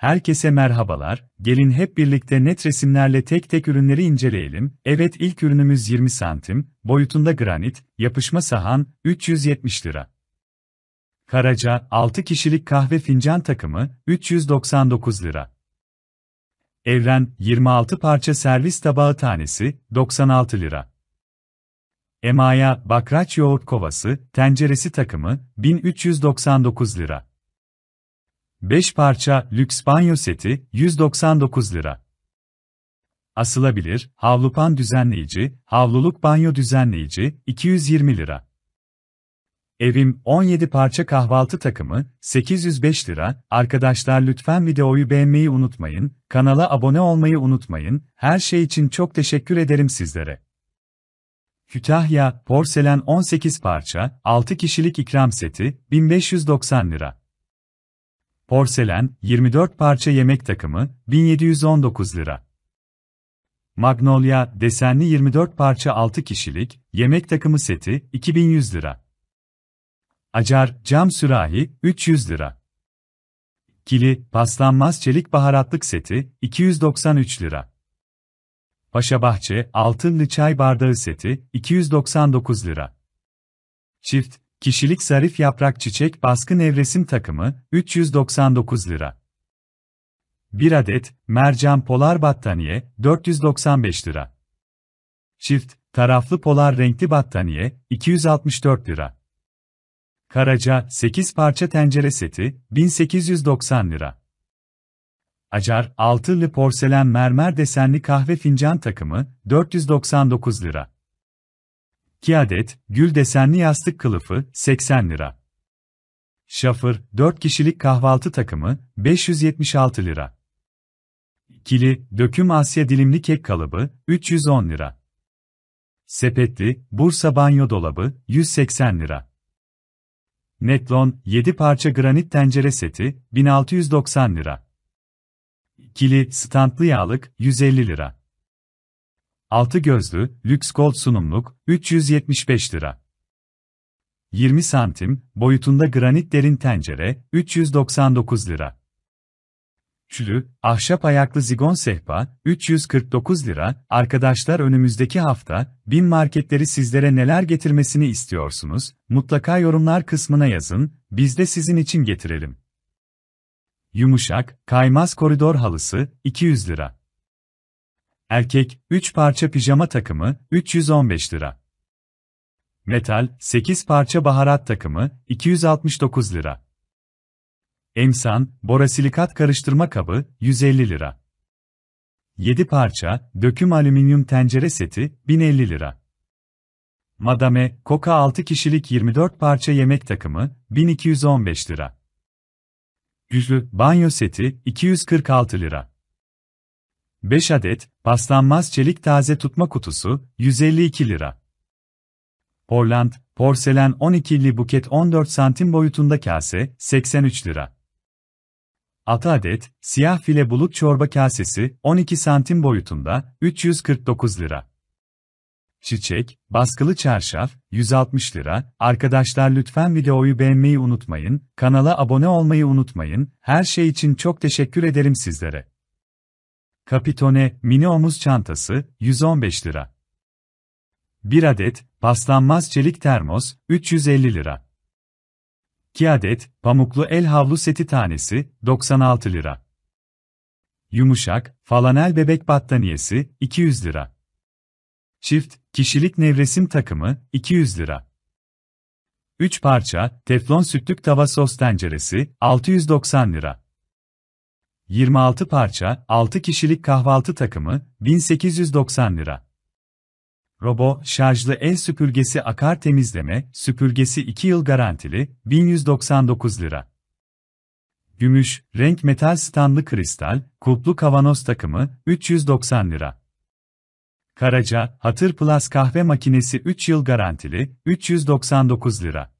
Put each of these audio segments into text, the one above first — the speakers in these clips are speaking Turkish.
Herkese merhabalar, gelin hep birlikte net resimlerle tek tek ürünleri inceleyelim. Evet ilk ürünümüz 20 santim, boyutunda granit, yapışma sahan, 370 lira. Karaca, 6 kişilik kahve fincan takımı, 399 lira. Evren, 26 parça servis tabağı tanesi, 96 lira. Emaya, bakraç yoğurt kovası, tenceresi takımı, 1399 lira. 5 parça lüks banyo seti 199 lira. Asılabilir, havlupan düzenleyici, havluluk banyo düzenleyici 220 lira. Evim 17 parça kahvaltı takımı 805 lira. Arkadaşlar lütfen videoyu beğenmeyi unutmayın, kanala abone olmayı unutmayın. Her şey için çok teşekkür ederim sizlere. Kütahya porselen 18 parça 6 kişilik ikram seti 1590 lira. Porselen, 24 parça yemek takımı, 1719 lira. Magnolia, desenli 24 parça 6 kişilik, yemek takımı seti, 2100 lira. Acar, cam sürahi, 300 lira. Kili, paslanmaz çelik baharatlık seti, 293 lira. Paşa Bahçe, altınlı çay bardağı seti, 299 lira. Çift, Kişilik zarif yaprak çiçek baskın evresim takımı 399 lira. 1 adet mercan polar battaniye 495 lira. Çift taraflı polar renkli battaniye 264 lira. Karaca 8 parça tencere seti 1890 lira. Acar altılı porselen mermer desenli kahve fincan takımı 499 lira. 2 adet, gül desenli yastık kılıfı, 80 lira. Şafır, 4 kişilik kahvaltı takımı, 576 lira. Kili, döküm Asya dilimli kek kalıbı, 310 lira. Sepetli, Bursa banyo dolabı, 180 lira. Netlon, 7 parça granit tencere seti, 1690 lira. Kili, standlı yağlık, 150 lira. 6 gözlü, lüks gold sunumluk, 375 lira. 20 santim, boyutunda granit derin tencere, 399 lira. Çülü, ahşap ayaklı zigon sehpa, 349 lira. Arkadaşlar önümüzdeki hafta, bin marketleri sizlere neler getirmesini istiyorsunuz? Mutlaka yorumlar kısmına yazın, biz de sizin için getirelim. Yumuşak, kaymaz koridor halısı, 200 lira. Erkek, 3 parça pijama takımı, 315 lira. Metal, 8 parça baharat takımı, 269 lira. Emsan, borasilikat karıştırma kabı, 150 lira. 7 parça, döküm alüminyum tencere seti, 1050 lira. Madame, Coca 6 kişilik 24 parça yemek takımı, 1215 lira. Güzlü, banyo seti, 246 lira. 5 adet, paslanmaz çelik taze tutma kutusu, 152 lira. Portland, porselen 12'li buket 14 santim boyutunda kase, 83 lira. 6 adet, siyah file bulut çorba kasesi, 12 santim boyutunda, 349 lira. Çiçek, baskılı çarşaf, 160 lira. Arkadaşlar lütfen videoyu beğenmeyi unutmayın, kanala abone olmayı unutmayın, her şey için çok teşekkür ederim sizlere. Capitone mini omuz çantası 115 lira. 1 adet paslanmaz çelik termos 350 lira. 2 adet pamuklu el havlu seti tanesi 96 lira. Yumuşak falanel bebek battaniyesi 200 lira. Çift kişilik nevresim takımı 200 lira. 3 parça teflon sütlük tava sos tenceresi 690 lira. 26 parça, 6 kişilik kahvaltı takımı, 1890 lira. Robo, şarjlı el süpürgesi akar temizleme, süpürgesi 2 yıl garantili, 1199 lira. Gümüş, renk metal standlı kristal, kulplu kavanoz takımı, 390 lira. Karaca, Hatır Plus kahve makinesi 3 yıl garantili, 399 lira.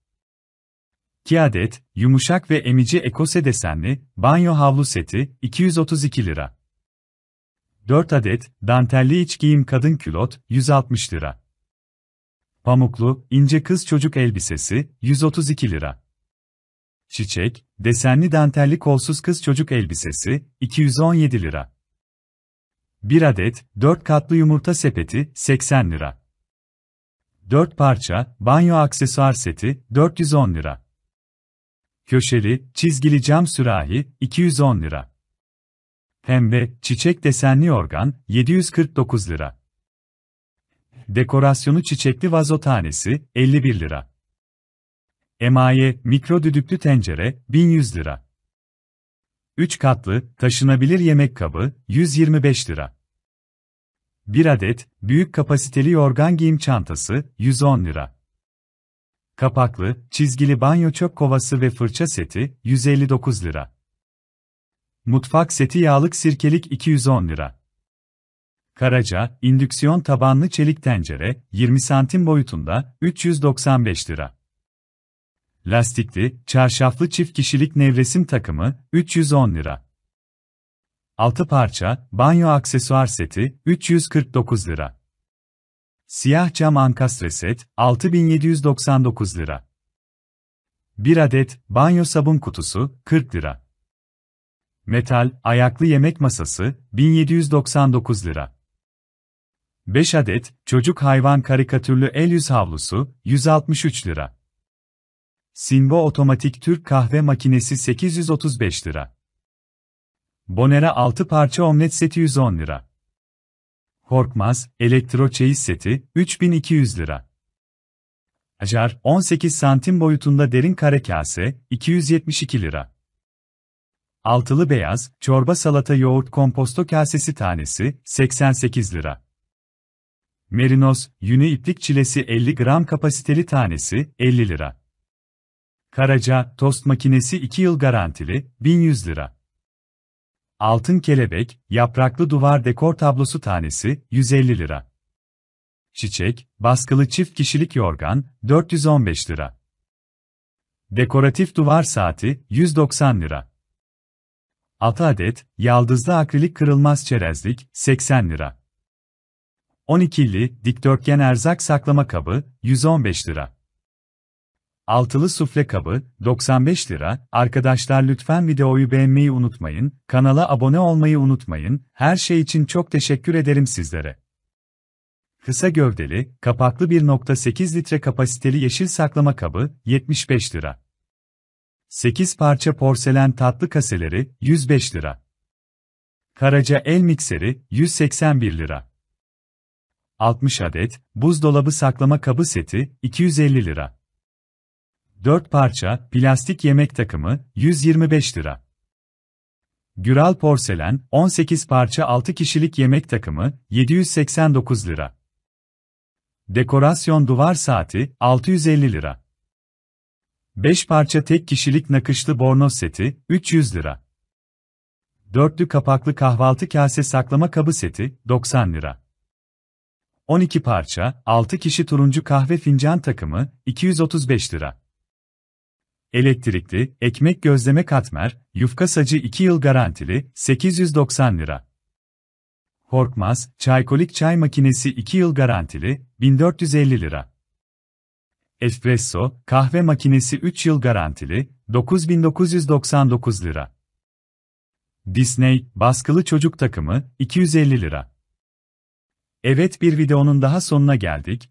2 adet, yumuşak ve emici ekose desenli, banyo havlu seti, 232 lira. 4 adet, dantelli iç giyim kadın külot, 160 lira. Pamuklu, ince kız çocuk elbisesi, 132 lira. Çiçek, desenli dantelli kolsuz kız çocuk elbisesi, 217 lira. 1 adet, 4 katlı yumurta sepeti, 80 lira. 4 parça, banyo aksesuar seti, 410 lira. Köşeli, çizgili cam sürahi, 210 lira. Pembe, çiçek desenli organ, 749 lira. Dekorasyonu çiçekli vazo tanesi, 51 lira. Emaye, mikro düdüklü tencere, 1100 lira. 3 katlı, taşınabilir yemek kabı, 125 lira. 1 adet, büyük kapasiteli yorgan giyim çantası, 110 lira. Kapaklı, çizgili banyo çöp kovası ve fırça seti 159 lira. Mutfak seti yağlık sirkelik 210 lira. Karaca, indüksiyon tabanlı çelik tencere 20 santim boyutunda 395 lira. Lastikli, çarşaflı çift kişilik nevresim takımı 310 lira. Altı parça banyo aksesuar seti 349 lira. Siyah cam ankastre set, 6799 lira. 1 adet banyo sabun kutusu, 40 lira. Metal, ayaklı yemek masası, 1799 lira. 5 adet, çocuk hayvan karikatürlü el yüz havlusu, 163 lira. Sinbo otomatik Türk kahve makinesi 835 lira. Bonera 6 parça omlet seti 110 lira. Korkmaz, elektro çeyiz seti, 3200 lira. Acar, 18 santim boyutunda derin kare kase, 272 lira. Altılı beyaz, çorba salata yoğurt komposto kasesi tanesi, 88 lira. Merinos, yünü iplik çilesi 50 gram kapasiteli tanesi, 50 lira. Karaca, tost makinesi 2 yıl garantili, 1100 lira. Altın kelebek, yapraklı duvar dekor tablosu tanesi 150 lira. Çiçek, baskılı çift kişilik yorgan 415 lira. Dekoratif duvar saati 190 lira. 6 adet yaldızlı akrilik kırılmaz çerezlik 80 lira. 12'li dikdörtgen erzak saklama kabı 115 lira. Altılı sufle kabı, 95 lira. Arkadaşlar lütfen videoyu beğenmeyi unutmayın, kanala abone olmayı unutmayın, her şey için çok teşekkür ederim sizlere. Kısa gövdeli, kapaklı 1.8 litre kapasiteli yeşil saklama kabı, 75 lira. 8 parça porselen tatlı kaseleri, 105 lira. Karaca el mikseri, 181 lira. 60 adet, buzdolabı saklama kabı seti, 250 lira. 4 parça, plastik yemek takımı, 125 lira. Güral porselen, 18 parça 6 kişilik yemek takımı, 789 lira. Dekorasyon duvar saati, 650 lira. 5 parça tek kişilik nakışlı bornoz seti, 300 lira. Dörtlü kapaklı kahvaltı kase saklama kabı seti, 90 lira. 12 parça, 6 kişi turuncu kahve fincan takımı, 235 lira. Elektrikli, ekmek gözleme katmer, yufka sacı 2 yıl garantili, 890 lira. Korkmaz, çaykolik çay makinesi 2 yıl garantili, 1450 lira. Espresso, kahve makinesi 3 yıl garantili, 9999 lira. Disney, baskılı çocuk takımı, 250 lira. Evet bir videonun daha sonuna geldik,